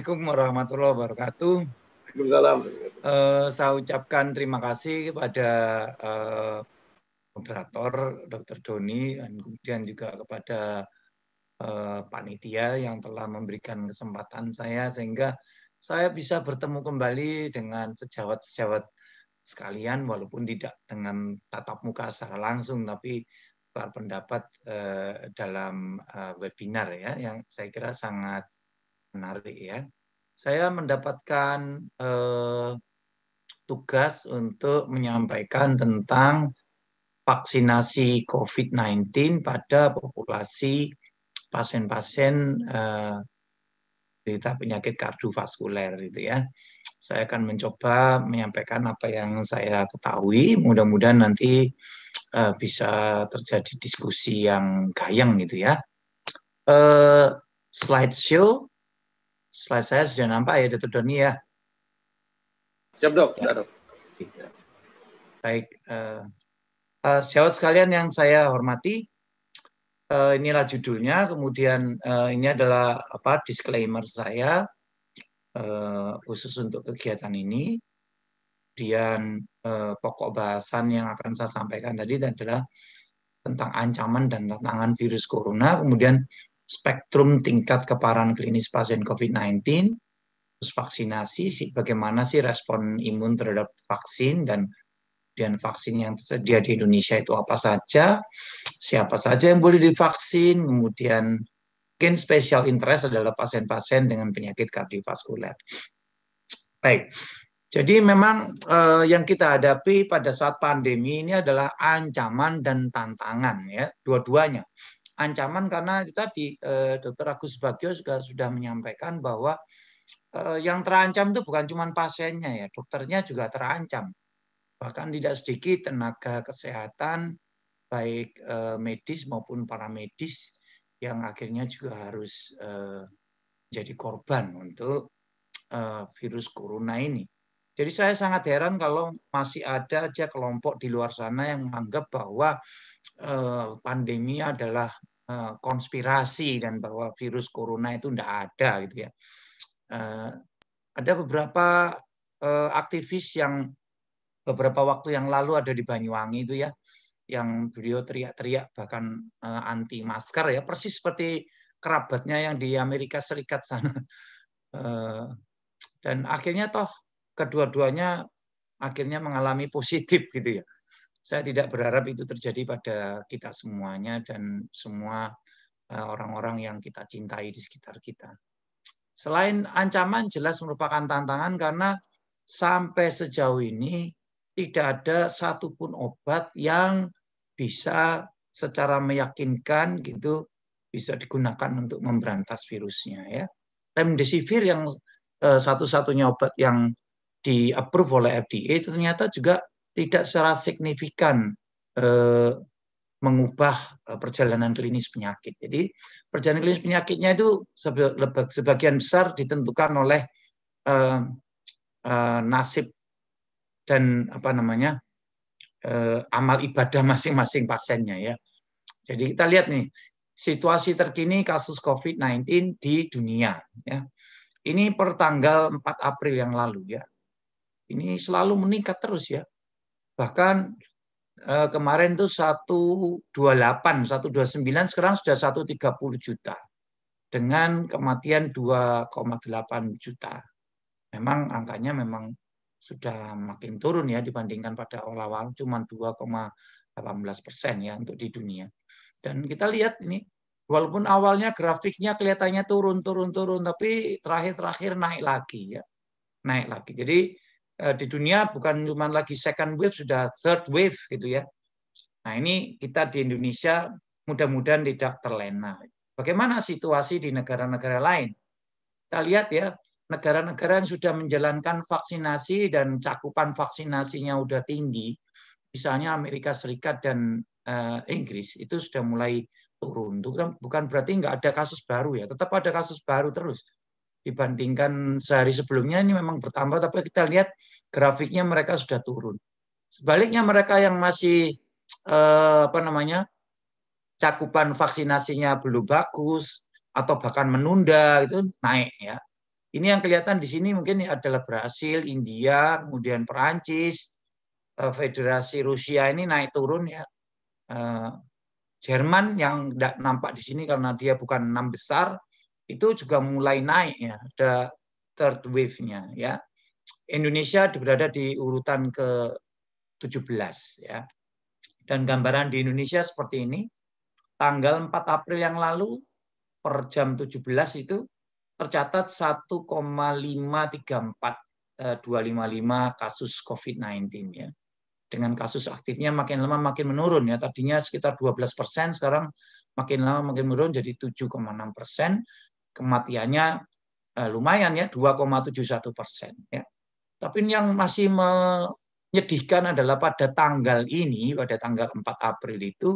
Assalamualaikum warahmatullahi wabarakatuh. Waalaikumsalam. Uh, saya ucapkan terima kasih kepada uh, moderator Dr. Doni dan kemudian juga kepada uh, panitia yang telah memberikan kesempatan saya sehingga saya bisa bertemu kembali dengan sejawat-sejawat sekalian walaupun tidak dengan tatap muka secara langsung tapi berpendapat uh, dalam uh, webinar ya yang saya kira sangat menarik ya. Saya mendapatkan eh, tugas untuk menyampaikan tentang vaksinasi COVID-19 pada populasi pasien-pasien eh, penyakit kardiovaskuler gitu ya. Saya akan mencoba menyampaikan apa yang saya ketahui. Mudah-mudahan nanti eh, bisa terjadi diskusi yang gayang gitu ya. Eh, Slide show. Slide saya sudah nampak ya, Dr. Doni ya. Siap dok, ya. dok. Baik, uh, eh, uh, eh, sejawat sekalian yang saya hormati, uh, inilah judulnya, kemudian uh, ini adalah apa disclaimer saya uh, khusus untuk kegiatan ini. Kemudian uh, pokok bahasan yang akan saya sampaikan tadi adalah tentang ancaman dan tantangan virus corona, kemudian spektrum tingkat keparahan klinis pasien COVID-19, terus vaksinasi, bagaimana sih respon imun terhadap vaksin dan dan vaksin yang tersedia di Indonesia itu apa saja, siapa saja yang boleh divaksin, kemudian mungkin special interest adalah pasien-pasien dengan penyakit kardiovaskuler. Baik, jadi memang eh, yang kita hadapi pada saat pandemi ini adalah ancaman dan tantangan ya, dua-duanya ancaman karena kita di eh, Dokter Agus Bagio juga sudah menyampaikan bahwa eh, yang terancam itu bukan cuma pasiennya ya, dokternya juga terancam. Bahkan tidak sedikit tenaga kesehatan baik eh, medis maupun paramedis yang akhirnya juga harus eh, jadi korban untuk eh, virus corona ini. Jadi saya sangat heran kalau masih ada aja kelompok di luar sana yang menganggap bahwa eh, pandemi adalah Eh, konspirasi dan bahwa virus corona itu tidak ada gitu ya. Uh, ada beberapa uh, aktivis yang beberapa waktu yang lalu ada di Banyuwangi itu ya, yang beliau teriak-teriak bahkan uh, anti masker ya, persis seperti kerabatnya yang di Amerika Serikat sana. Uh, dan akhirnya toh kedua-duanya akhirnya mengalami positif gitu ya saya tidak berharap itu terjadi pada kita semuanya dan semua eh, orang-orang yang kita cintai di sekitar kita. Selain ancaman jelas merupakan tantangan karena sampai sejauh ini tidak ada satupun obat yang bisa secara meyakinkan gitu bisa digunakan untuk memberantas virusnya ya. Remdesivir yang eh, satu-satunya obat yang di approve oleh FDA itu ternyata juga tidak secara signifikan eh, mengubah eh, perjalanan klinis penyakit. Jadi perjalanan klinis penyakitnya itu sebagian besar ditentukan oleh eh, eh, nasib dan apa namanya eh, amal ibadah masing-masing pasiennya ya. Jadi kita lihat nih situasi terkini kasus COVID-19 di dunia ya. Ini per tanggal 4 April yang lalu ya. Ini selalu meningkat terus ya bahkan eh, kemarin itu 128, 129 sekarang sudah 130 juta dengan kematian 2,8 juta. Memang angkanya memang sudah makin turun ya dibandingkan pada awal-awal cuma 2,18 persen ya untuk di dunia. Dan kita lihat ini walaupun awalnya grafiknya kelihatannya turun turun turun tapi terakhir-terakhir naik lagi ya naik lagi. Jadi Eh, di dunia bukan cuma lagi second wave sudah third wave gitu ya. Nah ini kita di Indonesia mudah-mudahan tidak terlena. Bagaimana situasi di negara-negara lain? Kita lihat ya negara-negara yang sudah menjalankan vaksinasi dan cakupan vaksinasinya sudah tinggi, misalnya Amerika Serikat dan uh, Inggris itu sudah mulai turun. Bukan berarti nggak ada kasus baru ya, tetap ada kasus baru terus dibandingkan sehari sebelumnya ini memang bertambah tapi kita lihat grafiknya mereka sudah turun. Sebaliknya mereka yang masih eh, apa namanya cakupan vaksinasinya belum bagus atau bahkan menunda itu naik ya. Ini yang kelihatan di sini mungkin adalah Brasil, India, kemudian Perancis, eh, Federasi Rusia ini naik turun ya. Eh, Jerman yang tidak nampak di sini karena dia bukan enam besar, itu juga mulai naik ya, ada third wave-nya ya. Indonesia berada di urutan ke 17 ya. Dan gambaran di Indonesia seperti ini. Tanggal 4 April yang lalu per jam 17 itu tercatat 1,534 255 eh, kasus COVID-19 ya. Dengan kasus aktifnya makin lama makin menurun ya. Tadinya sekitar 12 persen, sekarang makin lama makin menurun jadi 7,6 persen kematiannya eh, lumayan ya 2,71 persen. Ya. Tapi yang masih menyedihkan adalah pada tanggal ini, pada tanggal 4 April itu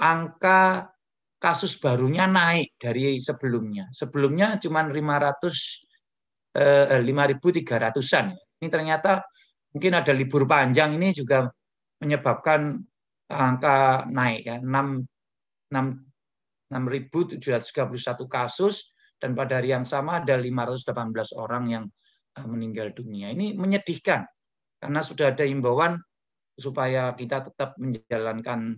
angka kasus barunya naik dari sebelumnya. Sebelumnya cuma 500 eh, 5.300-an. Ini ternyata mungkin ada libur panjang ini juga menyebabkan angka naik ya 6 6 6.731 kasus dan pada hari yang sama ada 518 orang yang eh, meninggal dunia. Ini menyedihkan karena sudah ada imbauan supaya kita tetap menjalankan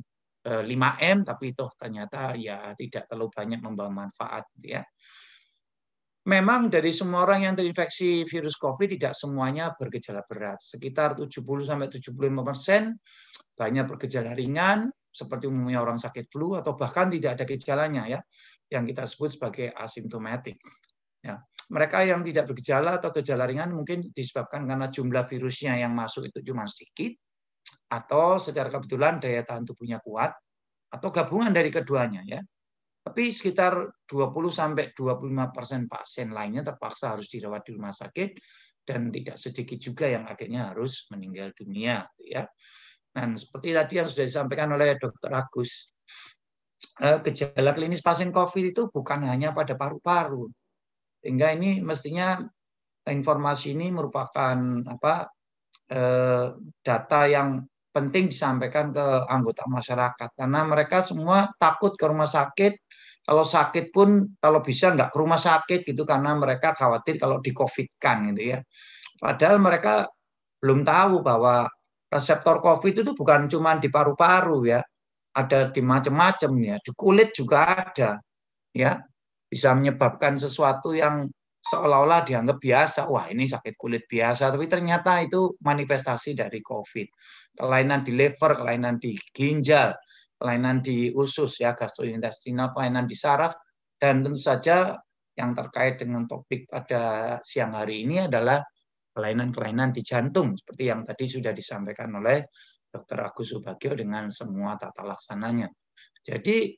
5M eh, tapi toh ternyata ya tidak terlalu banyak membawa manfaat gitu ya. Memang dari semua orang yang terinfeksi virus COVID tidak semuanya bergejala berat. Sekitar 70 sampai 75 persen banyak bergejala ringan, seperti umumnya orang sakit flu atau bahkan tidak ada gejalanya ya yang kita sebut sebagai asimptomatik. Ya. Mereka yang tidak bergejala atau gejala ringan mungkin disebabkan karena jumlah virusnya yang masuk itu cuma sedikit atau secara kebetulan daya tahan tubuhnya kuat atau gabungan dari keduanya ya. Tapi sekitar 20 sampai 25% persen pasien lainnya terpaksa harus dirawat di rumah sakit dan tidak sedikit juga yang akhirnya harus meninggal dunia gitu ya. Dan nah, seperti tadi yang sudah disampaikan oleh Dr. Agus, eh, gejala klinis pasien COVID itu bukan hanya pada paru-paru. Sehingga ini mestinya informasi ini merupakan apa eh, data yang penting disampaikan ke anggota masyarakat karena mereka semua takut ke rumah sakit kalau sakit pun kalau bisa nggak ke rumah sakit gitu karena mereka khawatir kalau kan gitu ya padahal mereka belum tahu bahwa reseptor COVID itu bukan cuma di paru-paru ya, ada di macam-macam ya, di kulit juga ada ya, bisa menyebabkan sesuatu yang seolah-olah dianggap biasa, wah ini sakit kulit biasa, tapi ternyata itu manifestasi dari COVID. Kelainan di liver, kelainan di ginjal, kelainan di usus ya, gastrointestinal, kelainan di saraf, dan tentu saja yang terkait dengan topik pada siang hari ini adalah kelainan-kelainan di jantung seperti yang tadi sudah disampaikan oleh Dr. Agus Subagio dengan semua tata laksananya. Jadi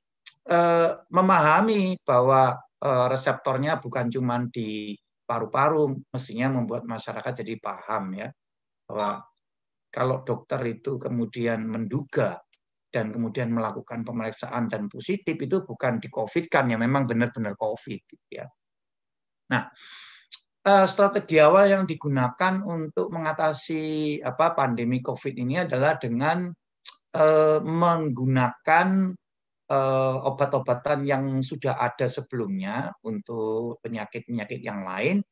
eh, memahami bahwa eh, reseptornya bukan cuma di paru-paru mestinya membuat masyarakat jadi paham ya bahwa kalau dokter itu kemudian menduga dan kemudian melakukan pemeriksaan dan positif itu bukan di COVID kan ya memang benar-benar COVID gitu ya. Nah, Eh, strategi awal yang digunakan untuk mengatasi apa pandemi COVID ini adalah dengan eh, menggunakan eh, obat-obatan yang sudah ada sebelumnya untuk penyakit-penyakit yang lain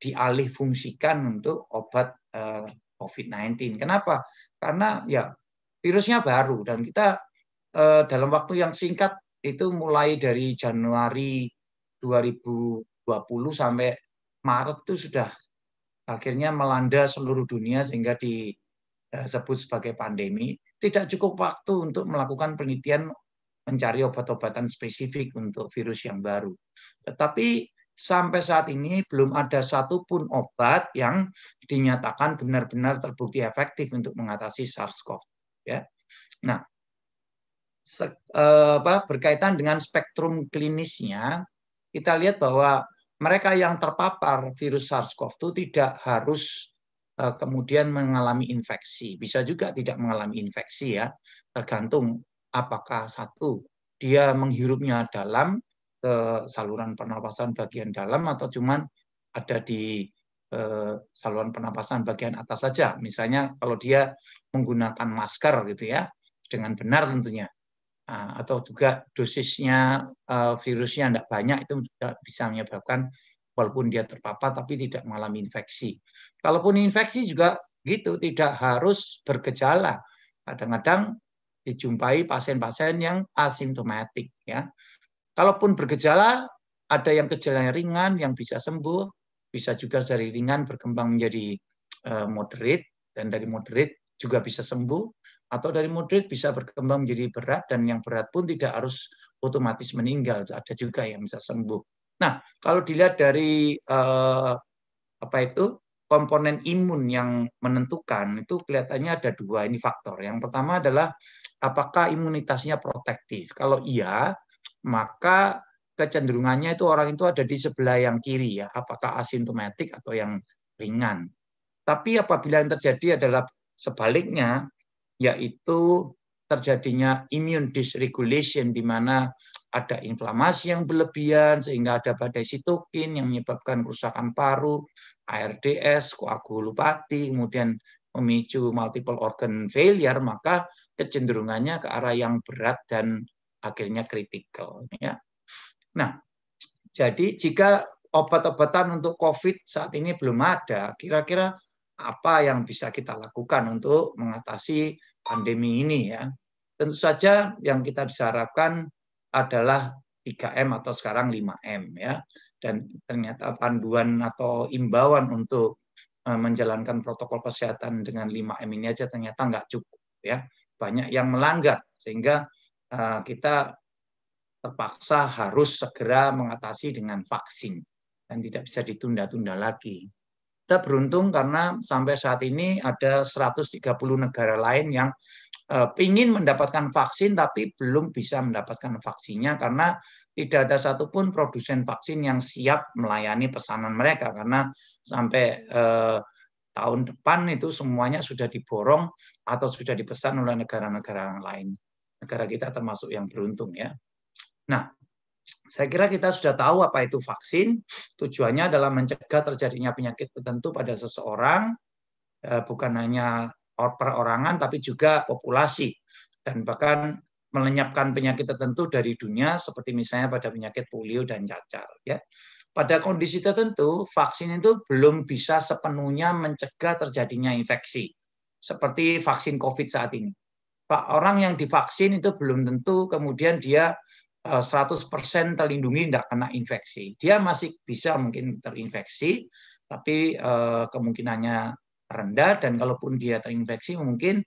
dialih fungsikan untuk obat COVID-19. Kenapa? Karena ya virusnya baru dan kita dalam waktu yang singkat itu mulai dari Januari 2020 sampai Maret itu sudah akhirnya melanda seluruh dunia sehingga disebut eh, sebagai pandemi, tidak cukup waktu untuk melakukan penelitian mencari obat-obatan spesifik untuk virus yang baru. Tetapi sampai saat ini belum ada satupun obat yang dinyatakan benar-benar terbukti efektif untuk mengatasi SARS-CoV. Ya. Nah, se, eh, berkaitan dengan spektrum klinisnya, kita lihat bahwa mereka yang terpapar virus SARS-CoV-2 tidak harus eh, kemudian mengalami infeksi. Bisa juga tidak mengalami infeksi ya, tergantung apakah satu dia menghirupnya dalam ke saluran pernapasan bagian dalam atau cuman ada di eh, saluran pernapasan bagian atas saja. Misalnya kalau dia menggunakan masker gitu ya, dengan benar tentunya. Ah, atau juga dosisnya eh, virusnya tidak banyak itu juga bisa menyebabkan walaupun dia terpapar tapi tidak mengalami infeksi. Kalaupun infeksi juga gitu tidak harus bergejala. Kadang-kadang dijumpai pasien-pasien yang asimptomatik ya. Kalaupun bergejala ada yang gejalanya ringan yang bisa sembuh, bisa juga dari ringan berkembang menjadi eh, moderate dan dari moderate juga bisa sembuh atau dari moderate bisa berkembang menjadi berat dan yang berat pun tidak harus otomatis meninggal ada juga yang bisa sembuh nah kalau dilihat dari eh, apa itu komponen imun yang menentukan itu kelihatannya ada dua ini faktor yang pertama adalah apakah imunitasnya protektif kalau iya maka kecenderungannya itu orang itu ada di sebelah yang kiri ya apakah asimptomatik atau yang ringan tapi apabila yang terjadi adalah sebaliknya yaitu terjadinya immune dysregulation di mana ada inflamasi yang berlebihan sehingga ada badai sitokin yang menyebabkan kerusakan paru, ARDS, koagulopati, kemudian memicu multiple organ failure, maka kecenderungannya ke arah yang berat dan akhirnya kritikal. Ya. Nah, jadi jika obat-obatan untuk COVID saat ini belum ada, kira-kira apa yang bisa kita lakukan untuk mengatasi pandemi ini ya. Tentu saja yang kita bisa harapkan adalah 3M atau sekarang 5M ya. Dan ternyata panduan atau imbauan untuk eh, menjalankan protokol kesehatan dengan 5M ini aja ternyata nggak cukup ya. Banyak yang melanggar sehingga eh, kita terpaksa harus segera mengatasi dengan vaksin dan tidak bisa ditunda-tunda lagi. Kita beruntung karena sampai saat ini ada 130 negara lain yang eh, ingin mendapatkan vaksin tapi belum bisa mendapatkan vaksinnya karena tidak ada satupun produsen vaksin yang siap melayani pesanan mereka karena sampai eh, tahun depan itu semuanya sudah diborong atau sudah dipesan oleh negara-negara lain. Negara kita termasuk yang beruntung ya. Nah, saya kira kita sudah tahu apa itu vaksin. Tujuannya adalah mencegah terjadinya penyakit tertentu pada seseorang, eh, bukan hanya perorangan, tapi juga populasi. Dan bahkan melenyapkan penyakit tertentu dari dunia seperti misalnya pada penyakit polio dan cacar ya. Pada kondisi tertentu vaksin itu belum bisa sepenuhnya mencegah terjadinya infeksi seperti vaksin Covid saat ini. Pak orang yang divaksin itu belum tentu kemudian dia 100% eh, terlindungi tidak kena infeksi. Dia masih bisa mungkin terinfeksi, tapi eh, kemungkinannya rendah dan kalaupun dia terinfeksi mungkin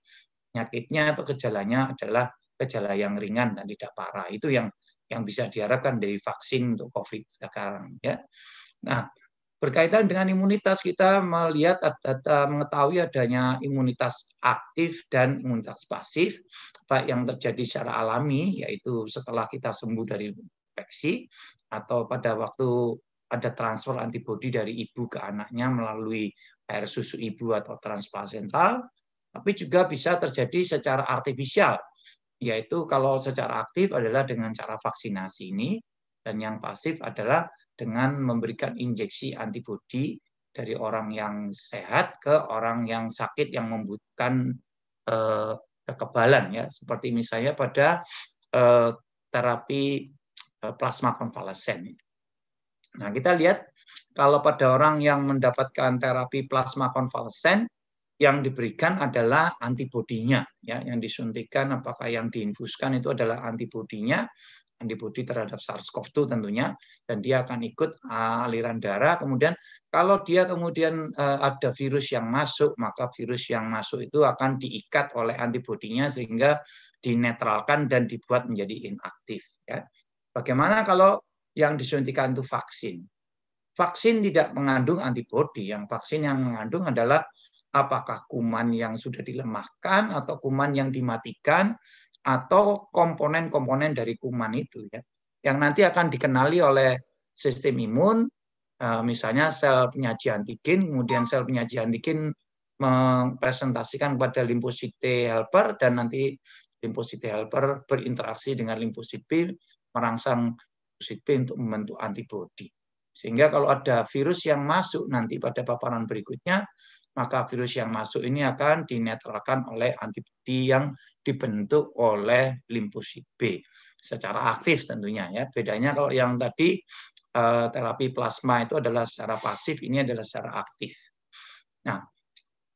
penyakitnya atau gejalanya adalah gejala yang ringan dan tidak parah. Itu yang yang bisa diharapkan dari vaksin untuk COVID sekarang ya. Nah, Berkaitan dengan imunitas, kita melihat data mengetahui adanya imunitas aktif dan imunitas pasif, baik yang terjadi secara alami, yaitu setelah kita sembuh dari infeksi, atau pada waktu ada transfer antibodi dari ibu ke anaknya melalui air susu ibu atau transplasental, tapi juga bisa terjadi secara artifisial, yaitu kalau secara aktif adalah dengan cara vaksinasi ini, dan yang pasif adalah dengan memberikan injeksi antibodi dari orang yang sehat ke orang yang sakit yang membutuhkan eh, kekebalan ya seperti misalnya pada eh, terapi eh, plasma konvalesen. Nah, kita lihat kalau pada orang yang mendapatkan terapi plasma konvalesen yang diberikan adalah antibodinya ya yang disuntikan apakah yang diinfuskan itu adalah antibodinya antibodi terhadap SARS-CoV-2 tentunya dan dia akan ikut ah, aliran darah kemudian kalau dia kemudian eh, ada virus yang masuk maka virus yang masuk itu akan diikat oleh antibodinya sehingga dinetralkan dan dibuat menjadi inaktif ya. Bagaimana kalau yang disuntikan itu vaksin? Vaksin tidak mengandung antibodi. Yang vaksin yang mengandung adalah apakah kuman yang sudah dilemahkan atau kuman yang dimatikan atau komponen-komponen dari kuman itu ya yang nanti akan dikenali oleh sistem imun eh, misalnya sel penyaji antigen kemudian sel penyaji antigen mempresentasikan kepada limfosit T helper dan nanti limfosit T helper berinteraksi dengan limfosit B merangsang limfosit B untuk membentuk antibodi sehingga kalau ada virus yang masuk nanti pada paparan berikutnya maka virus yang masuk ini akan dinetralkan oleh antibodi yang dibentuk oleh limfosit B secara aktif tentunya ya. Bedanya kalau yang tadi eh, terapi plasma itu adalah secara pasif, ini adalah secara aktif. Nah,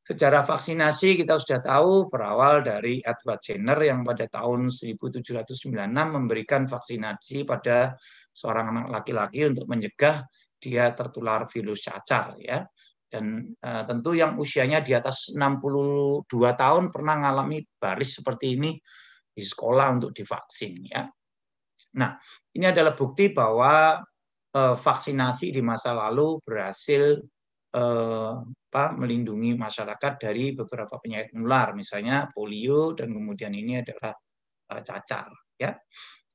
Secara vaksinasi kita sudah tahu berawal dari Edward Jenner yang pada tahun 1796 memberikan vaksinasi pada seorang anak laki-laki untuk mencegah dia tertular virus cacar ya. Dan uh, tentu yang usianya di atas 62 tahun pernah mengalami baris seperti ini di sekolah untuk divaksin ya. Nah, ini adalah bukti bahwa uh, vaksinasi di masa lalu berhasil eh, apa, melindungi masyarakat dari beberapa penyakit menular, misalnya polio dan kemudian ini adalah cacar. Ya,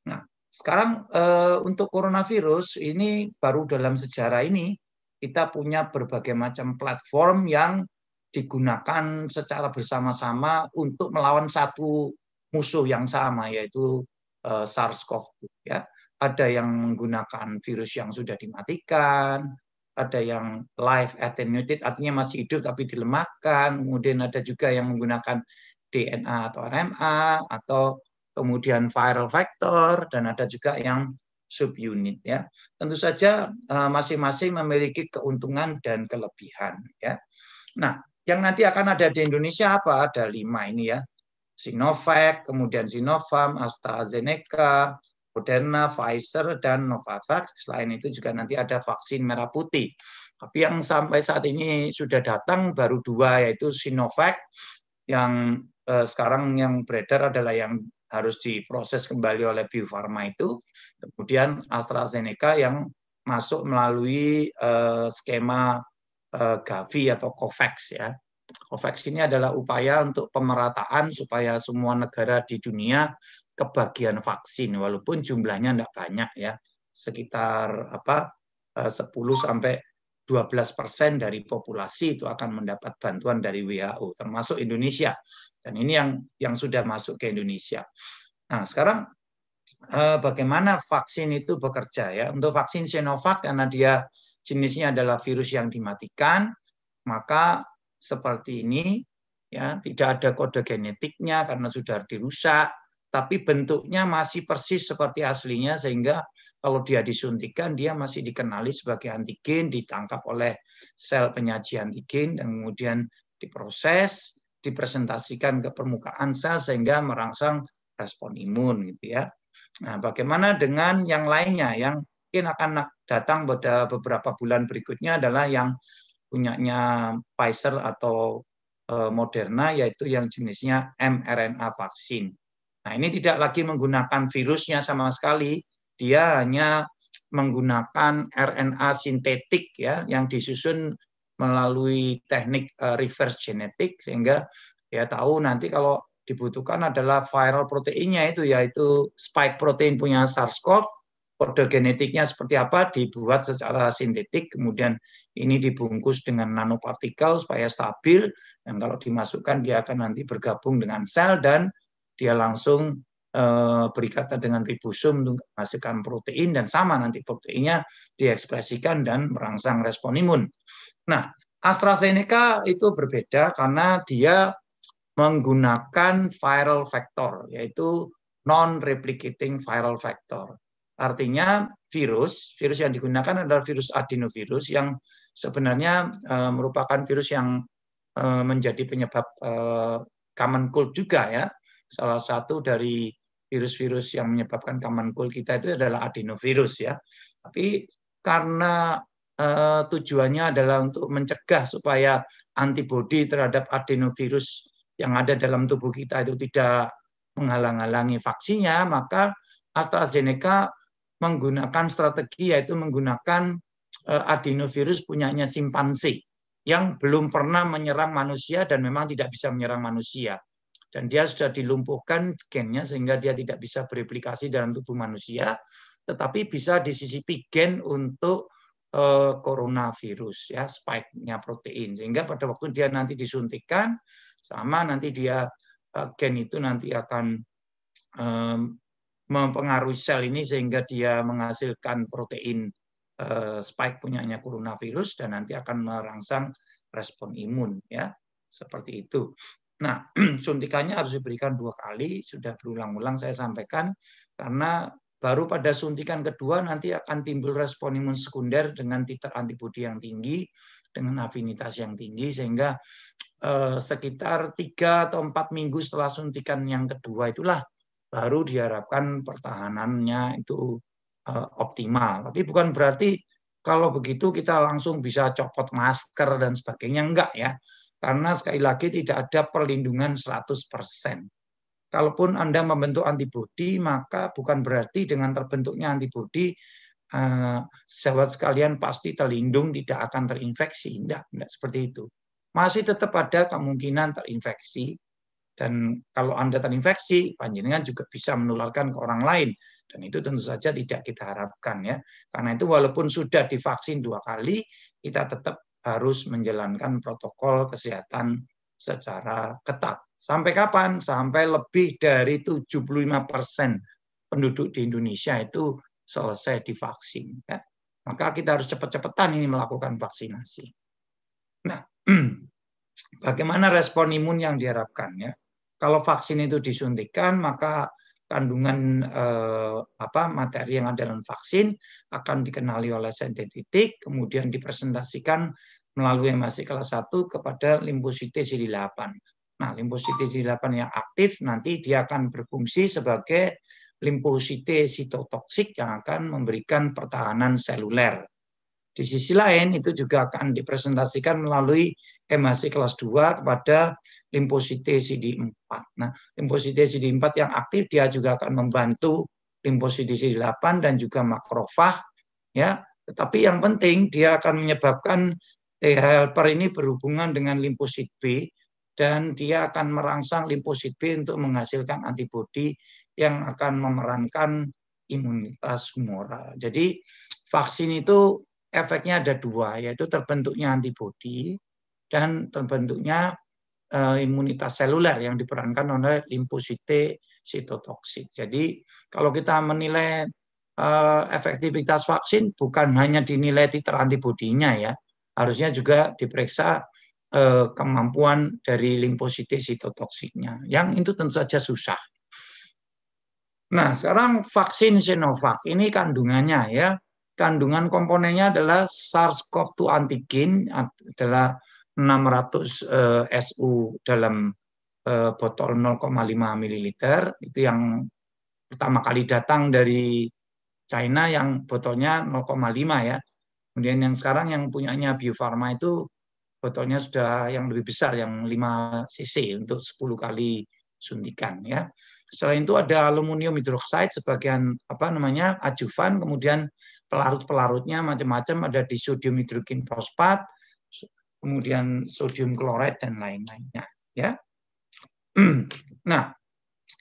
nah sekarang untuk coronavirus ini baru dalam sejarah ini kita punya berbagai macam platform yang digunakan secara bersama-sama untuk melawan satu musuh yang sama yaitu eh, SARS-CoV-2 ya. Ada yang menggunakan virus yang sudah dimatikan, ada yang live attenuated artinya masih hidup tapi dilemahkan, kemudian ada juga yang menggunakan DNA atau RNA atau kemudian viral vector dan ada juga yang subunit ya. Tentu saja eh, masing-masing memiliki keuntungan dan kelebihan ya. Nah, yang nanti akan ada di Indonesia apa? Ada lima ini ya. Sinovac, kemudian Sinopharm, AstraZeneca, Moderna, Pfizer, dan Novavax. Selain itu juga nanti ada vaksin merah putih. Tapi yang sampai saat ini sudah datang baru dua, yaitu Sinovac yang eh, sekarang yang beredar adalah yang harus diproses kembali oleh Bio Farma itu, kemudian AstraZeneca yang masuk melalui uh, skema uh, Gavi atau COVAX ya. COVAX ini adalah upaya untuk pemerataan supaya semua negara di dunia kebagian vaksin walaupun jumlahnya tidak banyak ya sekitar apa 10 eh, sampai 12 persen dari populasi itu akan mendapat bantuan dari WHO termasuk Indonesia dan ini yang yang sudah masuk ke Indonesia. Nah, sekarang eh, bagaimana vaksin itu bekerja ya. Untuk vaksin Sinovac karena dia jenisnya adalah virus yang dimatikan, maka seperti ini ya, tidak ada kode genetiknya karena sudah dirusak, tapi bentuknya masih persis seperti aslinya sehingga kalau dia disuntikan dia masih dikenali sebagai antigen, ditangkap oleh sel penyaji antigen dan kemudian diproses dipresentasikan ke permukaan sel sehingga merangsang respon imun gitu ya. Nah, bagaimana dengan yang lainnya yang mungkin akan datang pada beberapa bulan berikutnya adalah yang punyanya Pfizer atau eh, Moderna yaitu yang jenisnya mRNA vaksin. Nah, ini tidak lagi menggunakan virusnya sama sekali, dia hanya menggunakan RNA sintetik ya yang disusun melalui teknik eh, reverse genetik sehingga ya tahu nanti kalau dibutuhkan adalah viral proteinnya itu yaitu spike protein punya SARS-CoV kode genetiknya seperti apa dibuat secara sintetik kemudian ini dibungkus dengan nanopartikel supaya stabil dan kalau dimasukkan dia akan nanti bergabung dengan sel dan dia langsung Eh, berikatan dengan ribosom untuk menghasilkan protein dan sama nanti proteinnya diekspresikan dan merangsang respon imun. Nah, AstraZeneca itu berbeda karena dia menggunakan viral vector yaitu non-replicating viral vector. Artinya virus, virus yang digunakan adalah virus adenovirus yang sebenarnya e, merupakan virus yang e, menjadi penyebab e, common cold juga ya. Salah satu dari virus-virus yang menyebabkan common cold kita itu adalah adenovirus ya. Tapi karena uh, tujuannya adalah untuk mencegah supaya antibodi terhadap adenovirus yang ada dalam tubuh kita itu tidak menghalang-halangi vaksinnya, maka AstraZeneca menggunakan strategi yaitu menggunakan uh, adenovirus punyanya simpanse yang belum pernah menyerang manusia dan memang tidak bisa menyerang manusia dan dia sudah dilumpuhkan gennya sehingga dia tidak bisa bereplikasi dalam tubuh manusia, tetapi bisa disisipi gen untuk eh, coronavirus ya spike-nya protein sehingga pada waktu dia nanti disuntikan sama nanti dia eh, gen itu nanti akan eh, mempengaruhi sel ini sehingga dia menghasilkan protein spike punyanya coronavirus dan nanti akan merangsang respon imun ya seperti itu. Nah, suntikannya harus diberikan dua kali, sudah berulang-ulang saya sampaikan, karena baru pada suntikan kedua nanti akan timbul respon imun sekunder dengan titer antibodi yang tinggi, dengan afinitas yang tinggi, sehingga eh, sekitar tiga atau empat minggu setelah suntikan yang kedua itulah baru diharapkan pertahanannya itu eh, optimal. Tapi bukan berarti kalau begitu kita langsung bisa copot masker dan sebagainya, enggak ya karena sekali lagi tidak ada perlindungan 100%. Kalaupun Anda membentuk antibodi, maka bukan berarti dengan terbentuknya antibodi eh, sahabat sekalian pasti terlindung tidak akan terinfeksi. Tidak, tidak seperti itu. Masih tetap ada kemungkinan terinfeksi dan kalau Anda terinfeksi, panjenengan juga bisa menularkan ke orang lain dan itu tentu saja tidak kita harapkan ya. Karena itu walaupun sudah divaksin dua kali, kita tetap harus menjalankan protokol kesehatan secara ketat. Sampai kapan? Sampai lebih dari 75 persen penduduk di Indonesia itu selesai divaksin. Ya. Maka kita harus cepat-cepatan ini melakukan vaksinasi. Nah, bagaimana respon imun yang diharapkan ya? Kalau vaksin itu disuntikan, maka kandungan eh, apa materi yang ada dalam vaksin akan dikenali oleh saintetik, kemudian dipresentasikan melalui MHC kelas 1 kepada limfosit CD8. Nah, limfosit CD8 yang aktif nanti dia akan berfungsi sebagai limfosit sitotoksik yang akan memberikan pertahanan seluler di sisi lain itu juga akan dipresentasikan melalui MHC kelas 2 kepada limposite CD4. Nah, limposite CD4 yang aktif dia juga akan membantu limposite CD8 dan juga makrofag ya. Tetapi yang penting dia akan menyebabkan T helper ini berhubungan dengan limposit B dan dia akan merangsang limposit B untuk menghasilkan antibodi yang akan memerankan imunitas humoral. Jadi vaksin itu efeknya ada dua, yaitu terbentuknya antibodi dan terbentuknya eh, imunitas seluler yang diperankan oleh limfosite sitotoksik. Jadi kalau kita menilai eh, efektivitas vaksin bukan hanya dinilai titer antibodinya ya, harusnya juga diperiksa eh, kemampuan dari limfosite sitotoksiknya. Yang itu tentu saja susah. Nah, sekarang vaksin Sinovac ini kandungannya ya kandungan komponennya adalah SARS-CoV-2 antigen adalah 600 eh, SU dalam eh, botol 0,5 ml itu yang pertama kali datang dari China yang botolnya 0,5 ya. Kemudian yang sekarang yang punyanya Bio Farma itu botolnya sudah yang lebih besar yang 5 cc untuk 10 kali suntikan ya. Selain itu ada aluminium hidroksida sebagian apa namanya ajuvan kemudian pelarut-pelarutnya macam-macam, ada di sodium hidrogen fosfat, kemudian sodium kloret dan lain-lainnya, ya. Nah,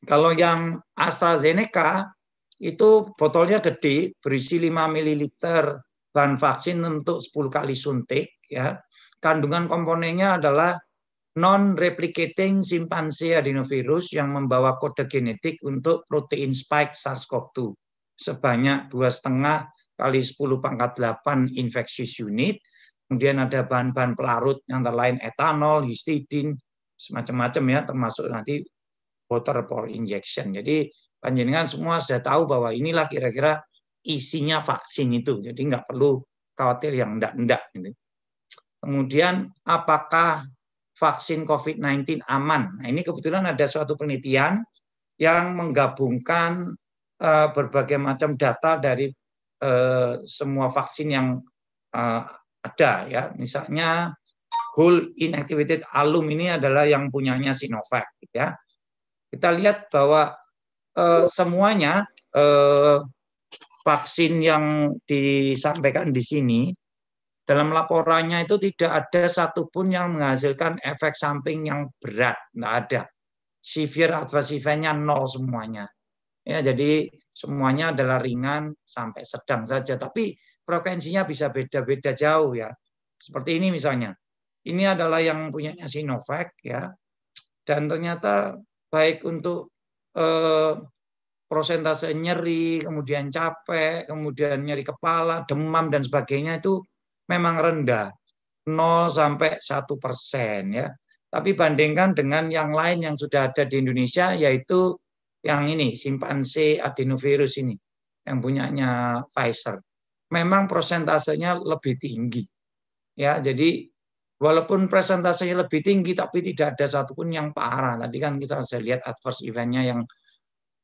kalau yang AstraZeneca itu botolnya gede, berisi 5 ml bahan vaksin untuk 10 kali suntik ya. Kandungan komponennya adalah non-replicating simpanse adenovirus yang membawa kode genetik untuk protein spike SARS-CoV-2 sebanyak dua setengah kali 10 pangkat 8 infectious unit. Kemudian ada bahan-bahan pelarut yang lain etanol, histidin, semacam-macam ya termasuk nanti water for injection. Jadi panjenengan semua sudah tahu bahwa inilah kira-kira isinya vaksin itu. Jadi nggak perlu khawatir yang ndak enggak gitu. ini. Kemudian apakah vaksin COVID-19 aman? Nah, ini kebetulan ada suatu penelitian yang menggabungkan eh, berbagai macam data dari Eh, semua vaksin yang uh, ada ya. Misalnya whole inactivated alum ini adalah yang punyanya Sinovac gitu ya. Kita lihat bahwa uh, semuanya uh, vaksin yang disampaikan di sini dalam laporannya itu tidak ada satupun yang menghasilkan efek samping yang berat, nggak ada. Severe adverse event-nya nol semuanya. Ya, jadi semuanya adalah ringan sampai sedang saja. Tapi frekuensinya bisa beda-beda jauh ya. Seperti ini misalnya. Ini adalah yang punyanya Sinovac ya. Dan ternyata baik untuk eh, prosentase nyeri, kemudian capek, kemudian nyeri kepala, demam dan sebagainya itu memang rendah. 0 sampai 1 persen ya. Tapi bandingkan dengan yang lain yang sudah ada di Indonesia yaitu yang ini simpanse adenovirus ini yang punyanya Pfizer. Memang persentasenya lebih tinggi. Ya, jadi walaupun persentasenya lebih tinggi tapi tidak ada satupun yang parah. Tadi kan kita sudah lihat adverse eventnya yang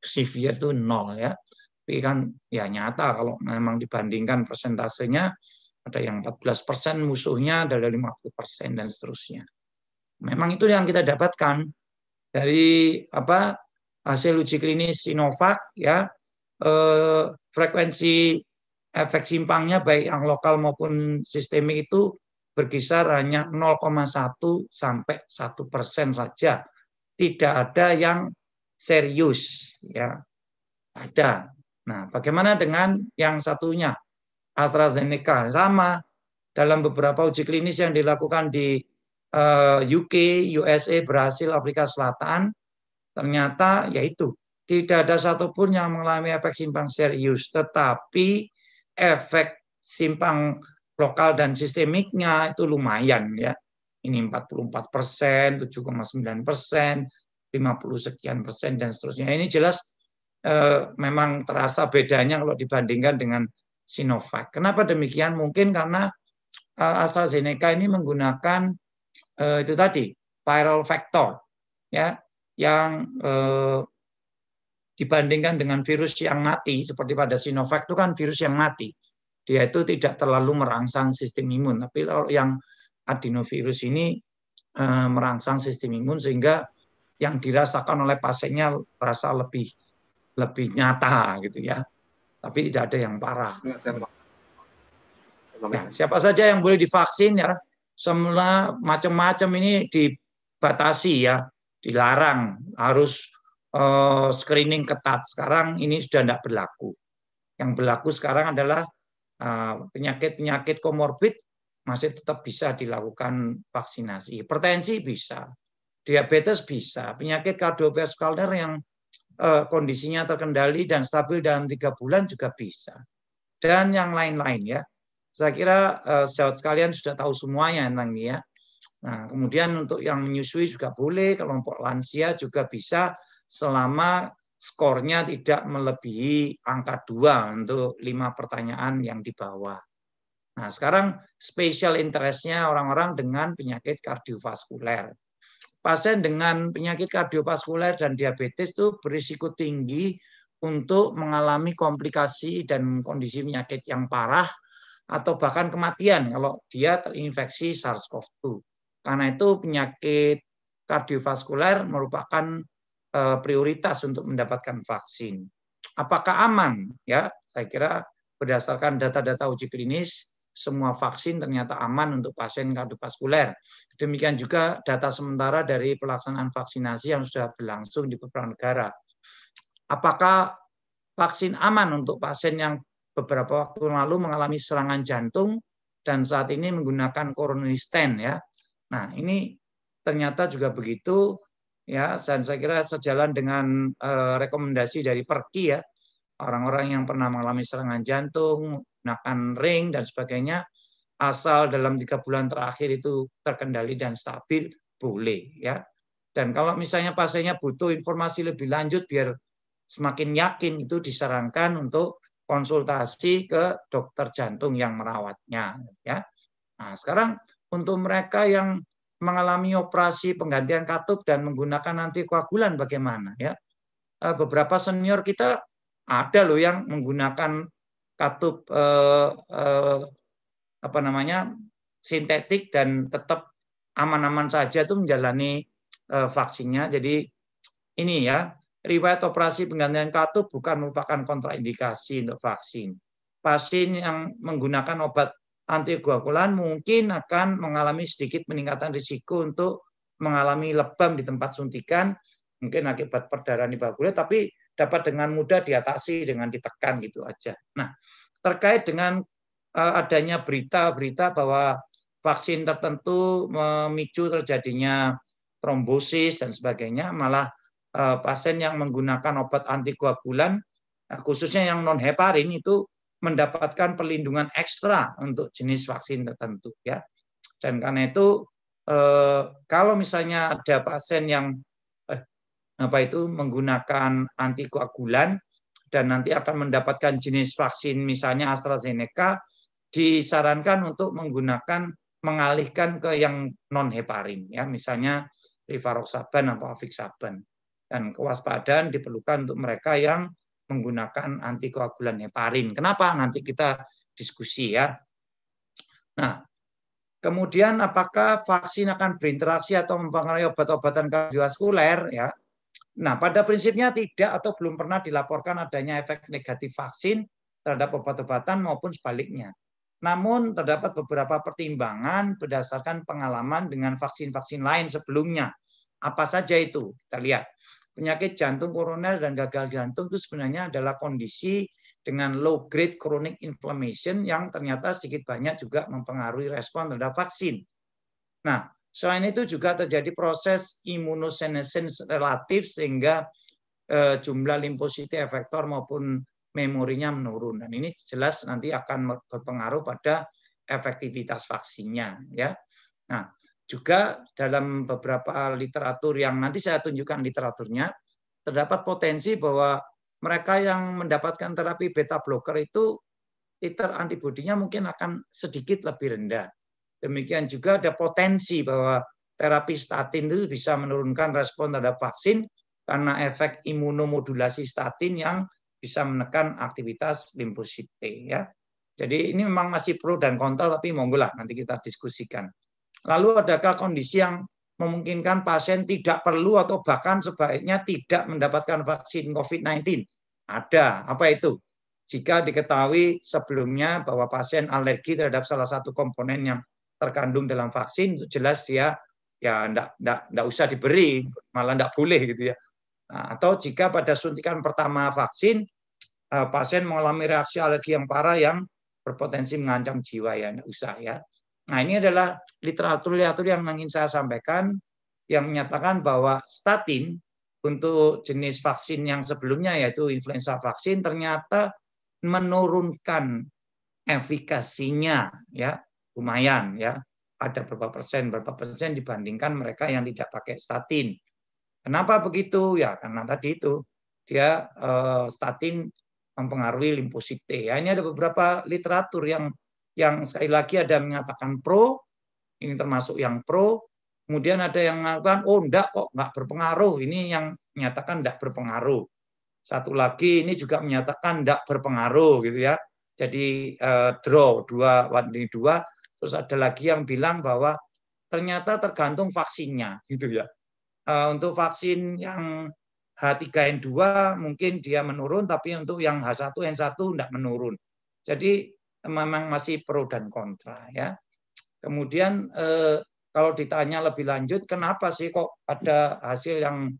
severe itu nol ya. Tapi kan ya nyata kalau memang dibandingkan persentasenya ada yang 14 persen musuhnya ada 50 persen dan seterusnya. Memang itu yang kita dapatkan dari apa hasil uji klinis Sinovac ya eh, frekuensi efek simpangnya baik yang lokal maupun sistemik itu berkisar hanya 0,1 sampai 1 persen saja. Tidak ada yang serius ya ada. Nah, bagaimana dengan yang satunya AstraZeneca sama dalam beberapa uji klinis yang dilakukan di eh, UK, USA, Brasil, Afrika Selatan Ternyata yaitu tidak ada satupun yang mengalami efek simpang serius, tetapi efek simpang lokal dan sistemiknya itu lumayan ya. Ini 44 persen, 7,9 persen, 50 sekian persen dan seterusnya. Ini jelas eh, memang terasa bedanya kalau dibandingkan dengan Sinovac. Kenapa demikian? Mungkin karena eh, AstraZeneca ini menggunakan eh, itu tadi viral vector ya yang eh, dibandingkan dengan virus yang mati seperti pada Sinovac itu kan virus yang mati. Dia itu tidak terlalu merangsang sistem imun, tapi kalau yang adenovirus ini eh, merangsang sistem imun sehingga yang dirasakan oleh pasiennya rasa lebih lebih nyata gitu ya. Tapi tidak ada yang parah. Nah, siapa saja yang boleh divaksin ya, semua macam-macam ini dibatasi ya dilarang harus eh, screening ketat. Sekarang ini sudah tidak berlaku. Yang berlaku sekarang adalah eh, penyakit-penyakit komorbid masih tetap bisa dilakukan vaksinasi. Hipertensi bisa, diabetes bisa, penyakit kardiovaskuler yang eh, kondisinya terkendali dan stabil dalam tiga bulan juga bisa. Dan yang lain-lain ya. Saya kira uh, sekalian sudah tahu semuanya tentang ini ya. Nah, kemudian untuk yang menyusui juga boleh, kelompok lansia juga bisa selama skornya tidak melebihi angka dua untuk lima pertanyaan yang di bawah. Nah, sekarang spesial interestnya orang-orang dengan penyakit kardiovaskuler. Pasien dengan penyakit kardiovaskuler dan diabetes itu berisiko tinggi untuk mengalami komplikasi dan kondisi penyakit yang parah atau bahkan kematian kalau dia terinfeksi SARS-CoV-2. Karena itu penyakit kardiovaskuler merupakan eh, prioritas untuk mendapatkan vaksin. Apakah aman? Ya, saya kira berdasarkan data-data uji klinis semua vaksin ternyata aman untuk pasien kardiovaskuler. Demikian juga data sementara dari pelaksanaan vaksinasi yang sudah berlangsung di beberapa negara. Apakah vaksin aman untuk pasien yang beberapa waktu lalu mengalami serangan jantung dan saat ini menggunakan coronary stent ya, Nah, ini ternyata juga begitu ya dan saya kira sejalan dengan uh, rekomendasi dari Perki ya orang-orang yang pernah mengalami serangan jantung, menggunakan ring dan sebagainya asal dalam tiga bulan terakhir itu terkendali dan stabil boleh ya. Dan kalau misalnya pasiennya butuh informasi lebih lanjut biar semakin yakin itu disarankan untuk konsultasi ke dokter jantung yang merawatnya ya. Nah, sekarang untuk mereka yang mengalami operasi penggantian katup dan menggunakan antikoagulan bagaimana ya. Eh, beberapa senior kita ada loh yang menggunakan katup eh, eh, apa namanya sintetik dan tetap aman-aman saja itu menjalani eh, vaksinnya. Jadi ini ya riwayat operasi penggantian katup bukan merupakan kontraindikasi untuk vaksin. Pasien yang menggunakan obat antikoagulan mungkin akan mengalami sedikit peningkatan risiko untuk mengalami lebam di tempat suntikan, mungkin akibat perdarahan di kulit tapi dapat dengan mudah diatasi dengan ditekan gitu aja. Nah, terkait dengan eh, adanya berita-berita bahwa vaksin tertentu memicu terjadinya trombosis dan sebagainya, malah eh, pasien yang menggunakan obat antikoagulan, eh, khususnya yang non heparin itu mendapatkan perlindungan ekstra untuk jenis vaksin tertentu ya. Dan karena itu eh, kalau misalnya ada pasien yang eh, apa itu menggunakan antikoagulan dan nanti akan mendapatkan jenis vaksin misalnya AstraZeneca disarankan untuk menggunakan mengalihkan ke yang non heparin ya misalnya rivaroxaban atau avixaban dan kewaspadaan diperlukan untuk mereka yang menggunakan antikoagulan heparin. Kenapa? Nanti kita diskusi ya. Nah, kemudian apakah vaksin akan berinteraksi atau mempengaruhi obat-obatan kardiovaskuler ya? Nah, pada prinsipnya tidak atau belum pernah dilaporkan adanya efek negatif vaksin terhadap obat-obatan maupun sebaliknya. Namun terdapat beberapa pertimbangan berdasarkan pengalaman dengan vaksin-vaksin lain sebelumnya. Apa saja itu? Kita lihat penyakit jantung koroner dan gagal jantung itu sebenarnya adalah kondisi dengan low grade chronic inflammation yang ternyata sedikit banyak juga mempengaruhi respon terhadap vaksin. Nah, selain itu juga terjadi proses immunosenescence relatif sehingga eh, jumlah limfosit efektor maupun memorinya menurun dan ini jelas nanti akan berpengaruh pada efektivitas vaksinnya ya. Nah, juga dalam beberapa literatur yang nanti saya tunjukkan literaturnya, terdapat potensi bahwa mereka yang mendapatkan terapi beta blocker itu titer antibodinya mungkin akan sedikit lebih rendah. Demikian juga ada potensi bahwa terapi statin itu bisa menurunkan respon terhadap vaksin karena efek imunomodulasi statin yang bisa menekan aktivitas limfosit T ya. Jadi ini memang masih pro dan kontra tapi monggo lah nanti kita diskusikan. Lalu adakah kondisi yang memungkinkan pasien tidak perlu atau bahkan sebaiknya tidak mendapatkan vaksin COVID-19? Ada. Apa itu? Jika diketahui sebelumnya bahwa pasien alergi terhadap salah satu komponen yang terkandung dalam vaksin, itu jelas dia ya enggak, enggak, enggak usah diberi, malah enggak boleh gitu ya. Nah, atau jika pada suntikan pertama vaksin, eh, pasien mengalami reaksi alergi yang parah yang berpotensi mengancam jiwa ya, enggak usah ya. Nah ini adalah literatur-literatur yang ingin saya sampaikan yang menyatakan bahwa statin untuk jenis vaksin yang sebelumnya yaitu influenza vaksin ternyata menurunkan efikasinya ya lumayan ya ada berapa persen berapa persen dibandingkan mereka yang tidak pakai statin. Kenapa begitu? Ya karena tadi itu dia eh, statin mempengaruhi limfosit T. Ya, ini ada beberapa literatur yang yang sekali lagi ada yang mengatakan pro, ini termasuk yang pro, kemudian ada yang mengatakan, oh enggak kok, enggak berpengaruh, ini yang menyatakan enggak berpengaruh. Satu lagi ini juga menyatakan enggak berpengaruh gitu ya. Jadi eh, draw dua ini dua, terus ada lagi yang bilang bahwa ternyata tergantung vaksinnya gitu ya. Eh, untuk vaksin yang H3N2 mungkin dia menurun, tapi untuk yang H1N1 enggak menurun. Jadi memang masih pro dan kontra ya. Kemudian eh, kalau ditanya lebih lanjut kenapa sih kok ada hasil yang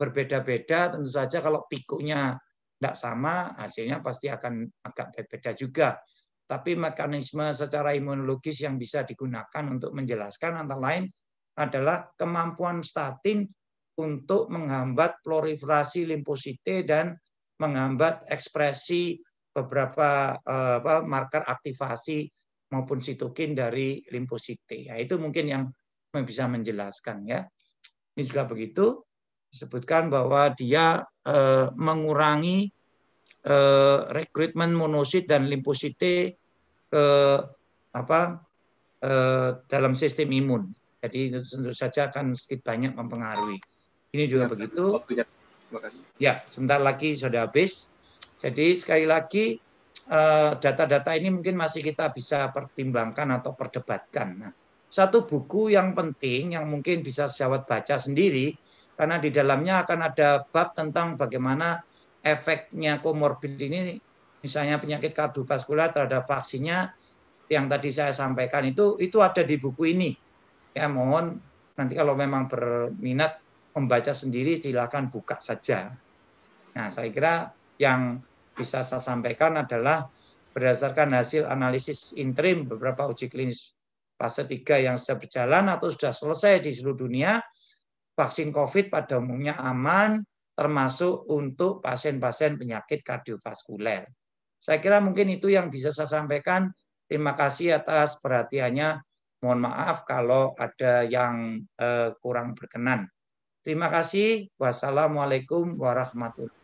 berbeda-beda tentu saja kalau pikunya tidak sama hasilnya pasti akan agak berbeda juga. Tapi mekanisme secara imunologis yang bisa digunakan untuk menjelaskan antara lain adalah kemampuan statin untuk menghambat proliferasi limfosit dan menghambat ekspresi beberapa eh, apa, marker aktivasi maupun sitokin dari limfosit T. Ya, itu mungkin yang bisa menjelaskan ya. Ini juga begitu disebutkan bahwa dia eh, mengurangi eh, rekrutmen monosit dan limfosit T ke apa eh, dalam sistem imun. Jadi tentu saja akan sedikit banyak mempengaruhi. Ini juga ya, begitu. Waktunya. Terima kasih. Ya, sebentar lagi sudah habis. Jadi sekali lagi eh, data-data ini mungkin masih kita bisa pertimbangkan atau perdebatkan. Nah, satu buku yang penting yang mungkin bisa sejawat baca sendiri karena di dalamnya akan ada bab tentang bagaimana efeknya komorbid ini misalnya penyakit kardiovaskular terhadap vaksinnya yang tadi saya sampaikan itu itu ada di buku ini. Ya mohon nanti kalau memang berminat membaca sendiri silakan buka saja. Nah, saya kira yang bisa saya sampaikan adalah berdasarkan hasil analisis interim beberapa uji klinis fase 3 yang sudah berjalan atau sudah selesai di seluruh dunia, vaksin COVID pada umumnya aman, termasuk untuk pasien-pasien penyakit kardiovaskuler. Saya kira mungkin itu yang bisa saya sampaikan. Terima kasih atas perhatiannya. Mohon maaf kalau ada yang eh, kurang berkenan. Terima kasih. Wassalamualaikum warahmatullahi